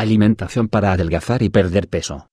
alimentación para adelgazar y perder peso.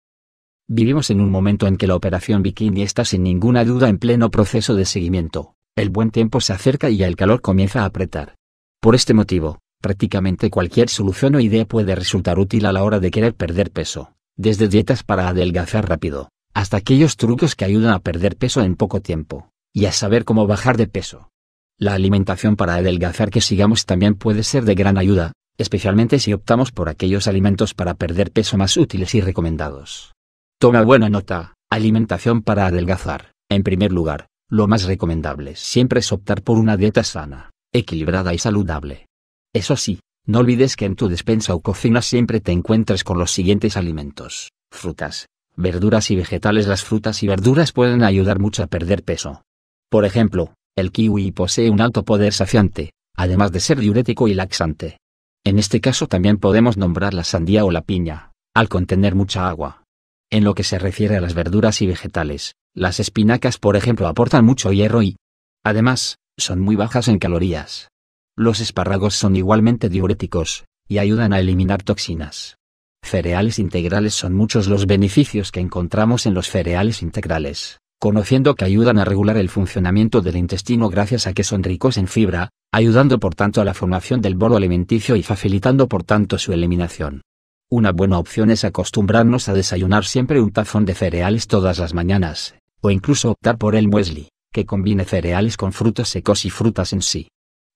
Vivimos en un momento en que la operación bikini está sin ninguna duda en pleno proceso de seguimiento, el buen tiempo se acerca y el calor comienza a apretar. Por este motivo, prácticamente cualquier solución o idea puede resultar útil a la hora de querer perder peso, desde dietas para adelgazar rápido, hasta aquellos trucos que ayudan a perder peso en poco tiempo, y a saber cómo bajar de peso. La alimentación para adelgazar que sigamos también puede ser de gran ayuda, especialmente si optamos por aquellos alimentos para perder peso más útiles y recomendados. Toma buena nota, alimentación para adelgazar. En primer lugar, lo más recomendable siempre es optar por una dieta sana, equilibrada y saludable. Eso sí, no olvides que en tu despensa o cocina siempre te encuentres con los siguientes alimentos, frutas, verduras y vegetales. Las frutas y verduras pueden ayudar mucho a perder peso. Por ejemplo, el kiwi posee un alto poder saciante, además de ser diurético y laxante. En este caso también podemos nombrar la sandía o la piña, al contener mucha agua. En lo que se refiere a las verduras y vegetales, las espinacas por ejemplo aportan mucho hierro y, además, son muy bajas en calorías. Los espárragos son igualmente diuréticos, y ayudan a eliminar toxinas. Cereales integrales son muchos los beneficios que encontramos en los cereales integrales conociendo que ayudan a regular el funcionamiento del intestino gracias a que son ricos en fibra, ayudando por tanto a la formación del bolo alimenticio y facilitando por tanto su eliminación. Una buena opción es acostumbrarnos a desayunar siempre un tazón de cereales todas las mañanas, o incluso optar por el muesli, que combine cereales con frutos secos y frutas en sí.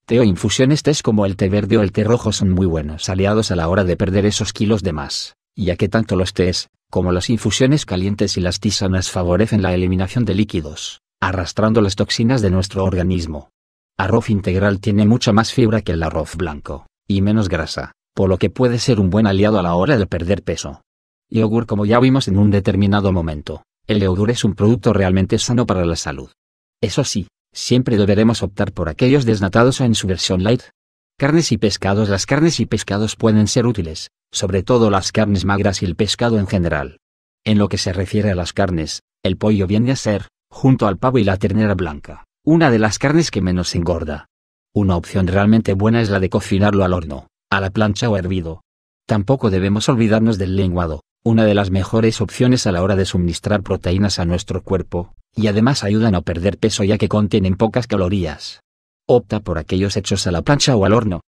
Teo o infusiones tés como el té verde o el té rojo son muy buenos aliados a la hora de perder esos kilos de más, ya que tanto los tés, como las infusiones calientes y las tisanas favorecen la eliminación de líquidos, arrastrando las toxinas de nuestro organismo. Arroz integral tiene mucha más fibra que el arroz blanco, y menos grasa, por lo que puede ser un buen aliado a la hora de perder peso. Yogur como ya vimos en un determinado momento, el yogur es un producto realmente sano para la salud. Eso sí, siempre deberemos optar por aquellos desnatados o en su versión light, Carnes y pescados Las carnes y pescados pueden ser útiles, sobre todo las carnes magras y el pescado en general. En lo que se refiere a las carnes, el pollo viene a ser, junto al pavo y la ternera blanca, una de las carnes que menos engorda. Una opción realmente buena es la de cocinarlo al horno, a la plancha o hervido. Tampoco debemos olvidarnos del lenguado, una de las mejores opciones a la hora de suministrar proteínas a nuestro cuerpo, y además ayudan a perder peso ya que contienen pocas calorías opta por aquellos hechos a la plancha o al horno,